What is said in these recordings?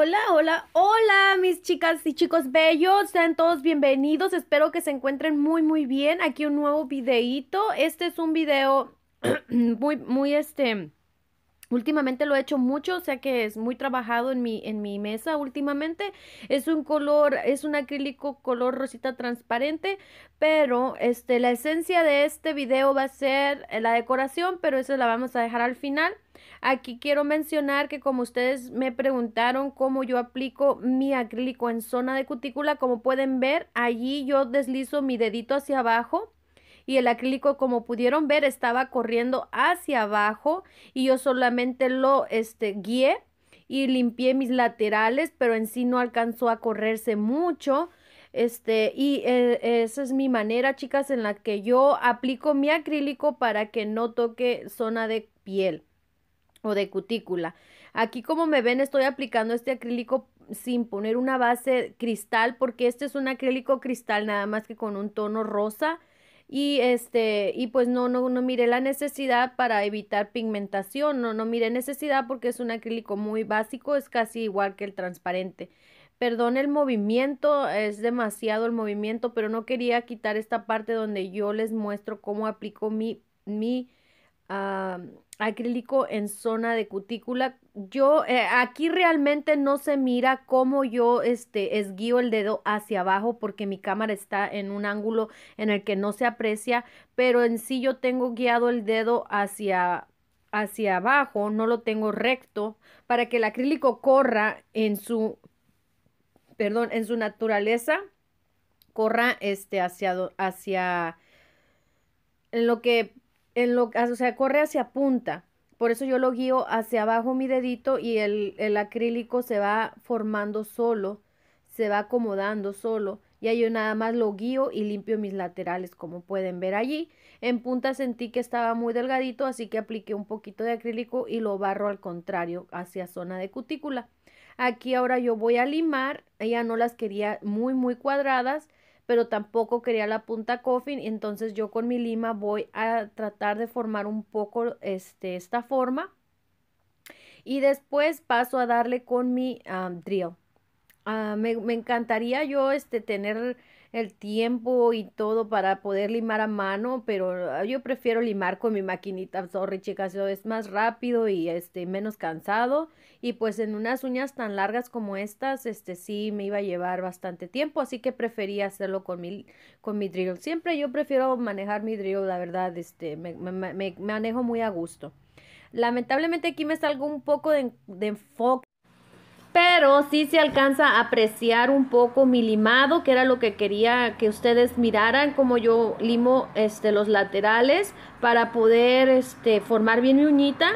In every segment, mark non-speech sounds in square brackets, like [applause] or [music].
Hola, hola, hola, mis chicas y chicos bellos, sean todos bienvenidos, espero que se encuentren muy, muy bien. Aquí un nuevo videíto, este es un video [clears throat] muy, muy, este, Últimamente lo he hecho mucho, o sea que es muy trabajado en mi, en mi mesa últimamente. Es un color, es un acrílico color rosita transparente, pero este, la esencia de este video va a ser eh, la decoración, pero eso la vamos a dejar al final. Aquí quiero mencionar que como ustedes me preguntaron cómo yo aplico mi acrílico en zona de cutícula, como pueden ver, allí yo deslizo mi dedito hacia abajo y el acrílico como pudieron ver estaba corriendo hacia abajo y yo solamente lo este, guié y limpié mis laterales, pero en sí no alcanzó a correrse mucho. Este, y eh, esa es mi manera, chicas, en la que yo aplico mi acrílico para que no toque zona de piel o de cutícula. Aquí como me ven estoy aplicando este acrílico sin poner una base cristal porque este es un acrílico cristal nada más que con un tono rosa y este y pues no no no mire la necesidad para evitar pigmentación, no no mire necesidad porque es un acrílico muy básico, es casi igual que el transparente. Perdón el movimiento, es demasiado el movimiento, pero no quería quitar esta parte donde yo les muestro cómo aplico mi mi acrílico en zona de cutícula. Yo eh, aquí realmente no se mira cómo yo este, esguío el dedo hacia abajo porque mi cámara está en un ángulo en el que no se aprecia, pero en sí yo tengo guiado el dedo hacia hacia abajo, no lo tengo recto, para que el acrílico corra en su, perdón, en su naturaleza, corra este hacia, hacia en lo que lo, o sea, corre hacia punta. Por eso yo lo guío hacia abajo mi dedito y el, acrílico se va formando solo, se va acomodando solo. ahí yo nada más lo guío y limpio mis laterales, como pueden ver allí. En punta sentí que estaba muy delgadito, así que apliqué un poquito de acrílico y lo barro al contrario, hacia zona de cutícula. Aquí ahora yo voy a limar, ya no las quería muy muy cuadradas, pero tampoco quería la punta coffin, entonces yo con mi lima voy a tratar de formar un poco este, esta forma y después paso a darle con mi trío ah, me, me, encantaría yo este, tener el tiempo y todo para poder limar a mano, pero ah, yo prefiero limar con mi maquinita, sorry chicas, es más rápido y este menos cansado y pues en unas uñas tan largas como estas, este sí me iba a llevar bastante tiempo, así que prefería hacerlo con mi con mi drill. Siempre yo prefiero manejar mi drill, la verdad, este me, me, manejo muy a gusto. Lamentablemente aquí me salgo un poco de enfoque pero sí se alcanza a apreciar un poco mi limado, que era lo que quería que ustedes miraran, como yo limo este, los laterales para poder este, formar bien mi uñita.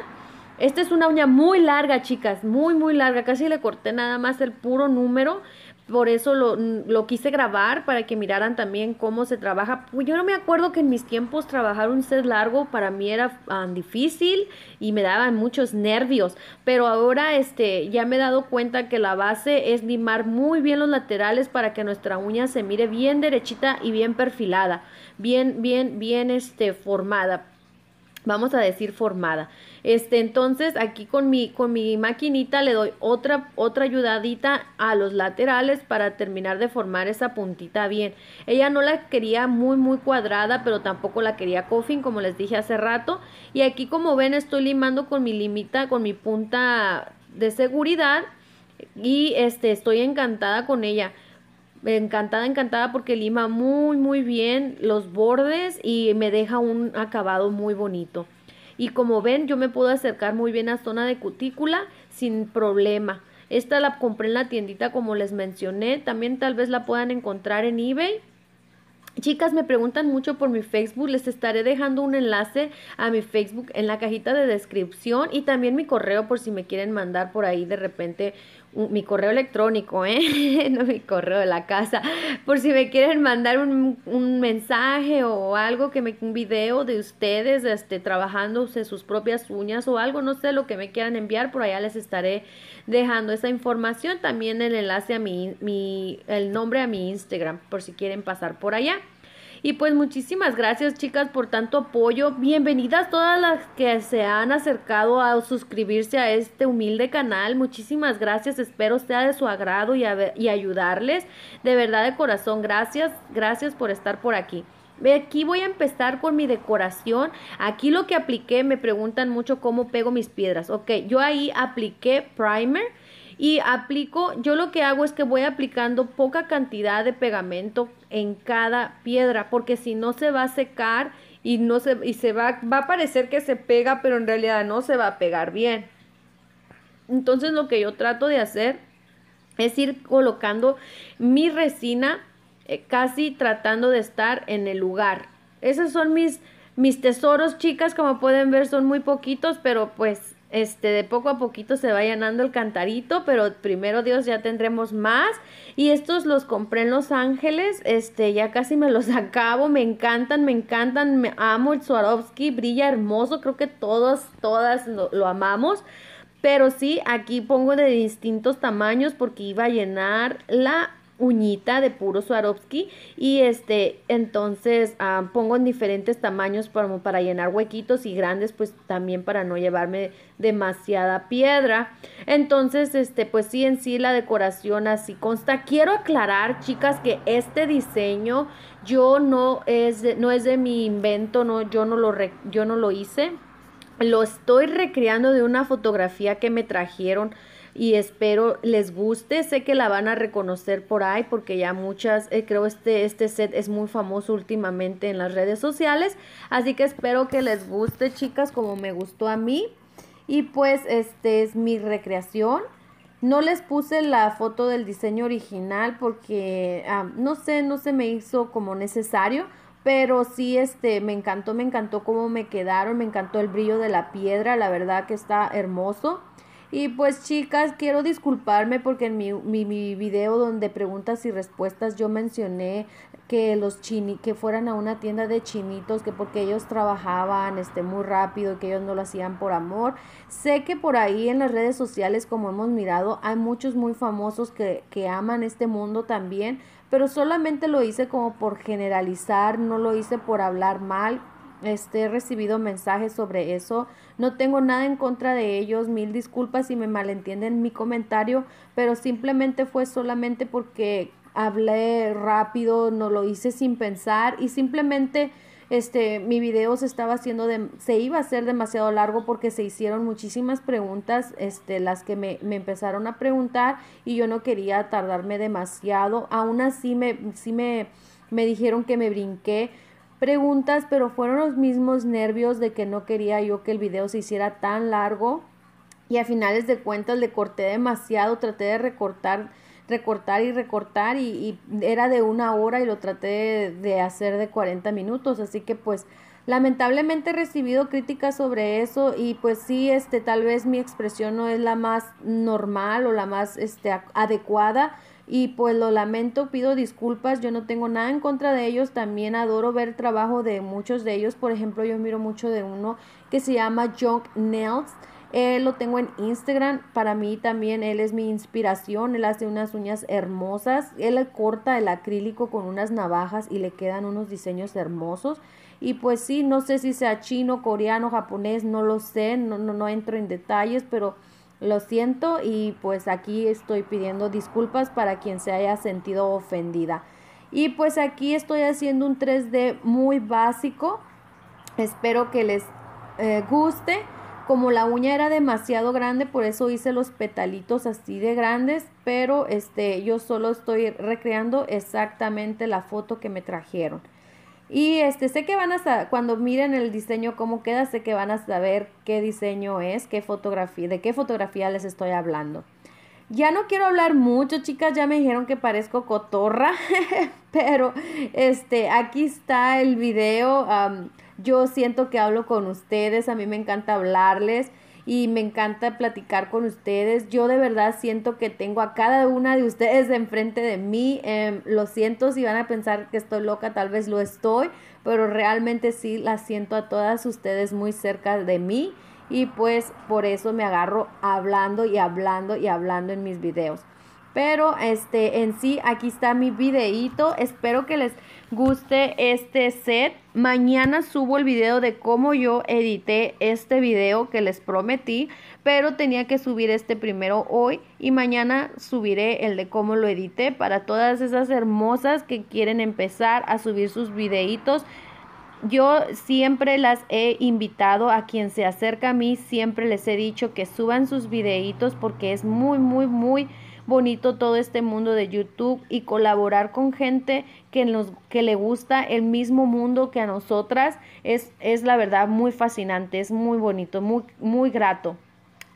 Esta es una uña muy larga, chicas, muy, muy larga. Casi le corté nada más el puro número, por eso lo, quise grabar para que miraran también cómo se trabaja. Pues, yo no me acuerdo que en mis tiempos trabajar un set largo para mí era um, difícil y me daban muchos nervios, pero ahora este ya me he dado cuenta que la base es limar muy bien los laterales para que nuestra uña se mire bien derechita y bien perfilada, bien bien bien este formada vamos a decir formada. Este, entonces aquí con mi, con mi maquinita le doy otra, otra ayudadita a los laterales para terminar de formar esa puntita bien. Ella no la quería muy muy cuadrada, pero tampoco la quería coffin, como les dije hace rato. Y aquí como ven estoy limando con mi limita, con mi punta de seguridad y este, estoy encantada con ella encantada, encantada porque lima muy, muy bien los bordes y me deja un acabado muy bonito. Y como ven, yo me puedo acercar muy bien a zona de cutícula sin problema. Esta la compré en la tiendita como les mencioné. También tal vez la puedan encontrar en eBay. Chicas, me preguntan mucho por mi Facebook. Les estaré dejando un enlace a mi Facebook en la cajita de descripción y también mi correo por si me quieren mandar por ahí de repente mi correo electrónico, ¿eh? [laughs] no mi correo de la casa, por si me quieren mandar un, mensaje o algo, que me, un video de ustedes este, trabajándose sus propias uñas o algo, no sé lo que me quieran enviar, por allá les estaré dejando esa información, también el enlace a mi, mi el nombre a mi Instagram, por si quieren pasar por allá. Y pues muchísimas gracias chicas por tanto apoyo. Bienvenidas todas las que se han acercado a suscribirse a este humilde canal. Muchísimas gracias. Espero sea de su agrado y, ayudarles. De verdad de corazón, gracias. Gracias por estar por aquí. Aquí voy a empezar con mi decoración. Aquí lo que apliqué, me preguntan mucho cómo pego mis piedras. Ok, yo ahí apliqué primer y aplico, yo lo que hago es que voy aplicando poca cantidad de pegamento en cada piedra, porque si no se va a secar y no se, se va, va a parecer que se pega, pero en realidad no se va a pegar bien. Entonces lo que yo trato de hacer es ir colocando mi resina eh, casi tratando de estar en el lugar. Esos son mis, mis tesoros, chicas, como pueden ver son muy poquitos, pero pues este, de poco a poquito se va llenando el cantarito, pero primero Dios ya tendremos más. Y estos los compré en Los Ángeles, este, ya casi me los [laughs] acabo, me encantan, me encantan, me amo el Swarovski, brilla hermoso, creo que todos, todas lo, lo amamos. Pero sí, aquí pongo de distintos tamaños porque iba a llenar la uñita de puro Swarovski y este entonces ah, pongo en diferentes tamaños para, para llenar huequitos y grandes pues también para no llevarme demasiada piedra entonces este pues sí en sí la decoración así consta quiero aclarar chicas que este diseño yo no es de, no es de mi invento no yo no lo yo no lo hice lo estoy recreando de una fotografía que me trajeron y espero les guste. Sé que la van a reconocer por ahí porque ya muchas, eh, creo este, este set es muy famoso últimamente en las redes sociales. Así que espero que les guste chicas como me gustó a mí. Y pues este es mi recreación. No les puse la foto del diseño original porque ah, no sé, no se me hizo como necesario. Pero sí, este, me encantó, me encantó cómo me quedaron, me encantó el brillo de la piedra, la verdad que está hermoso. Y pues chicas, quiero disculparme porque en mi, mi, video donde preguntas y respuestas yo mencioné que los chini, que fueran a una tienda de chinitos, que porque ellos trabajaban este, muy rápido, que ellos no lo hacían por amor. Sé que por ahí en las redes sociales, como hemos mirado, hay muchos muy famosos que, que aman este mundo también, pero solamente lo hice como por generalizar, no lo hice por hablar mal, este, he recibido mensajes sobre eso. No tengo nada en contra de ellos. Mil disculpas si me malentienden mi comentario, pero simplemente fue solamente porque hablé rápido, no lo hice sin pensar y simplemente este mi video se estaba haciendo de, se iba a hacer demasiado largo porque se hicieron muchísimas preguntas este las que me, empezaron a preguntar y yo no quería tardarme demasiado aún así me sí me me dijeron que me brinqué preguntas, pero fueron los mismos nervios de que no quería yo que el video se hiciera tan largo y a finales de cuentas le corté demasiado, traté de recortar, recortar y recortar y, era de una hora y lo traté de, hacer de 40 minutos, así que pues lamentablemente he recibido críticas sobre eso y pues sí, este, tal vez mi expresión no es la más normal o la más este, adecuada, y pues lo lamento, pido disculpas, yo no tengo nada en contra de ellos, también adoro ver trabajo de muchos de ellos, por ejemplo yo miro mucho de uno que se llama Junk Nails, él lo tengo en Instagram, para mí también él es mi inspiración, él hace unas uñas hermosas, él corta el acrílico con unas navajas y le quedan unos diseños hermosos. Y pues sí, no sé si sea chino, coreano, japonés, no lo sé, no, no, no entro en detalles, pero lo siento y pues aquí estoy pidiendo disculpas para quien se haya sentido ofendida. Y pues aquí estoy haciendo un 3D muy básico. Espero que les eh, guste. Como la uña era demasiado grande, por eso hice los petalitos así de grandes, pero este yo solo estoy recreando exactamente la foto que me trajeron. Y este, sé que van a cuando miren el diseño cómo queda, sé que van a saber qué diseño es, qué fotografía, de qué fotografía les estoy hablando. Ya no quiero hablar mucho, chicas, ya me dijeron que parezco cotorra, [laughs] pero este, aquí está el video. yo siento que hablo con ustedes, a mí me encanta hablarles y me encanta platicar con ustedes. Yo de verdad siento que tengo a cada una de ustedes enfrente de mí. Em, lo siento si van a pensar que estoy loca, tal vez lo estoy, pero realmente sí la siento a todas ustedes muy cerca de mí y pues por eso me agarro hablando y hablando y hablando en mis videos. Pero este, en sí, aquí está mi videíto. Espero que les guste este set. Mañana subo el video de cómo yo edité este video que les prometí, pero tenía que subir este primero hoy y mañana subiré el de cómo lo edité para todas esas hermosas que quieren empezar a subir sus videitos. Yo siempre las he invitado a quien se acerca a mí, siempre les he dicho que suban sus videitos porque es muy, muy, muy bonito todo este mundo de YouTube y colaborar con gente que, nos, que le gusta el mismo mundo que a nosotras es, es la verdad muy fascinante, es muy bonito, muy, muy grato.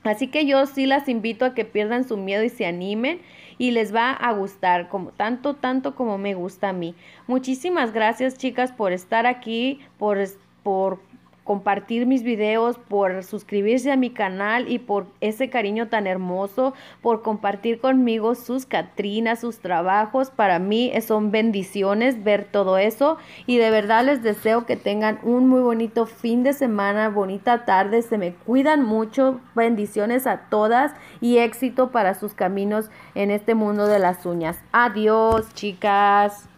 Así que yo sí las invito a que pierdan su miedo y se animen y les va a gustar como tanto tanto como me gusta a mí. Muchísimas gracias chicas por estar aquí, por por compartir mis videos, por suscribirse a mi canal y por ese cariño tan hermoso, por compartir conmigo sus Catrinas, sus trabajos. Para mí son bendiciones ver todo eso y de verdad les deseo que tengan un muy bonito fin de semana, bonita tarde, se me cuidan mucho, bendiciones a todas y éxito para sus caminos en este mundo de las uñas. Adiós chicas.